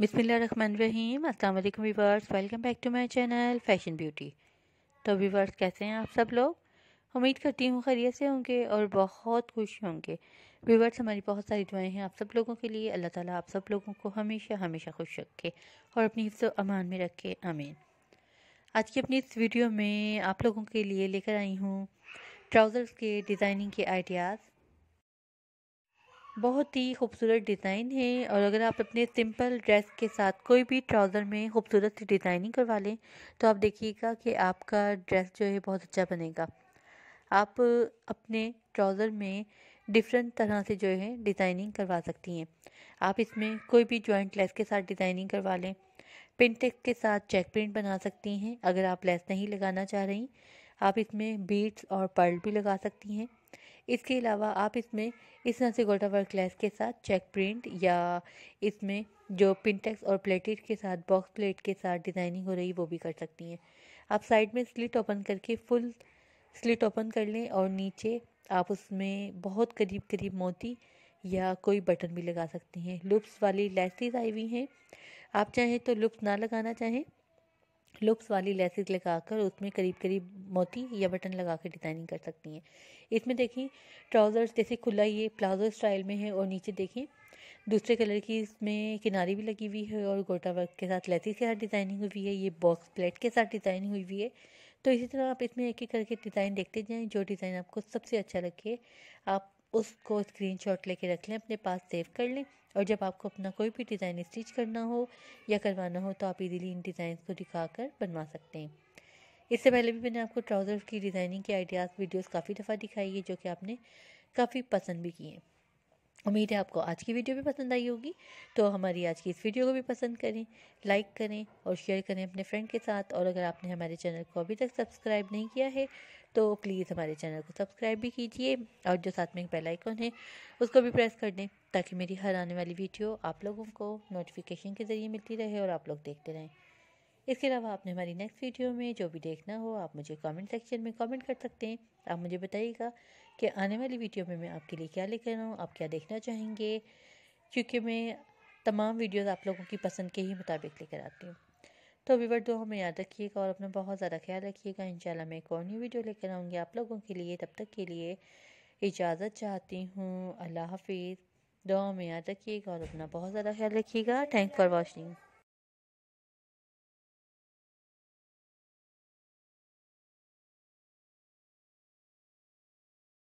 बिसमीम रहीम वालेकुम viewers welcome back to my channel fashion beauty तो व्यूवर्स कैसे हैं आप सब लोग उम्मीद करती हूँ खैरियत से होंगे और बहुत खुश होंगे व्यूवर्स हमारी बहुत सारी दुआएं हैं आप सब लोगों के लिए अल्लाह ताला आप सब लोगों को हमेशा हमेशा खुश रखे और अपनी हिफ्स अमान में रखे अमीन आज की अपनी इस वीडियो में आप लोगों के लिए लेकर आई हूँ ट्राउज़र्स के डिज़ाइनिंग के आइडियाज़ बहुत ही खूबसूरत डिज़ाइन है और अगर आप अपने सिंपल ड्रेस के साथ कोई भी ट्राउज़र में खूबसूरत डिज़ाइनिंग करवा लें तो आप देखिएगा कि आपका ड्रेस जो है बहुत अच्छा बनेगा आप अपने ट्राउज़र में डिफरेंट तरह से जो है डिज़ाइनिंग करवा सकती हैं आप इसमें कोई भी जॉइंट लेस के साथ डिज़ाइनिंग करवा लें पिंटेक के साथ चेक प्रिंट बना सकती हैं अगर आप लेस नहीं लगाना चाह रही आप इसमें बीट्स और पर्ल भी लगा सकती हैं इसके अलावा आप इसमें इस तरह से गोल्डा वर्क लेस के साथ चेक प्रिंट या इसमें जो पिनटेक्स और प्लेटेड के साथ बॉक्स प्लेट के साथ डिज़ाइनिंग हो रही वो भी कर सकती हैं आप साइड में स्लिट ओपन करके फुल स्लिट ओपन कर लें और नीचे आप उसमें बहुत करीब करीब मोती या कोई बटन भी लगा सकती हैं लुप्स वाली लैसेज आई हुई हैं आप चाहें तो लुप्स ना लगाना चाहें लुप्स वाली लेसेस लगाकर उसमें करीब करीब मोती या बटन लगा कर डिज़ाइनिंग कर सकती हैं इसमें देखें ट्राउज़र्स जैसे खुला ये प्लाजो स्टाइल में है और नीचे देखें दूसरे कलर की इसमें किनारी भी लगी हुई है और गोटा वर्क के साथ लेसिस के साथ डिज़ाइनिंग हुई है ये बॉक्स प्लेट के साथ डिज़ाइनिंग हुई हुई है तो इसी तरह आप इसमें एक एक करके डिज़ाइन देखते जाएँ जो डिज़ाइन आपको सबसे अच्छा लगे आप उसको स्क्रीन शॉट लेके रख लें अपने पास सेव कर लें और जब आपको अपना कोई भी डिज़ाइन स्टिच करना हो या करवाना हो तो आप इजीली इन डिज़ाइन को दिखा कर बनवा सकते हैं इससे पहले भी मैंने आपको ट्राउज़र की डिज़ाइनिंग के आइडियाज़ वीडियोस काफ़ी दफ़ा दिखाई है जो कि आपने काफ़ी पसंद भी किए उम्मीद है आपको आज की वीडियो भी पसंद आई होगी तो हमारी आज की इस वीडियो को भी पसंद करें लाइक करें और शेयर करें अपने फ्रेंड के साथ और अगर आपने हमारे चैनल को अभी तक सब्सक्राइब नहीं किया है तो प्लीज़ हमारे चैनल को सब्सक्राइब भी कीजिए और जो साथ में एक बेल आइकन है उसको भी प्रेस कर दें ताकि मेरी हर आने वाली वीडियो आप लोगों को नोटिफिकेशन के ज़रिए मिलती रहे और आप लोग देखते रहें इसके अलावा आपने हमारी नेक्स्ट वीडियो में जो भी देखना हो आप मुझे कमेंट सेक्शन में कमेंट कर सकते हैं आप मुझे बताइएगा कि आने वाली वीडियो में मैं आपके लिए क्या लेकर आऊँ आप क्या देखना चाहेंगे क्योंकि मैं तमाम वीडियोस आप लोगों की पसंद के ही मुताबिक लेकर आती हूँ तो वीवर दो हमें याद रखिएगा और अपना बहुत ज़्यादा ख्याल रखिएगा शाला मैं एक और न्यू वीडियो लेकर आऊँगी आप लोगों के लिए तब तक के लिए इजाज़त चाहती हूँ अल्लाह हाफिज़ दो में याद रखिएगा और अपना बहुत ज़्यादा ख्याल रखिएगा थैंक फॉर वॉचिंग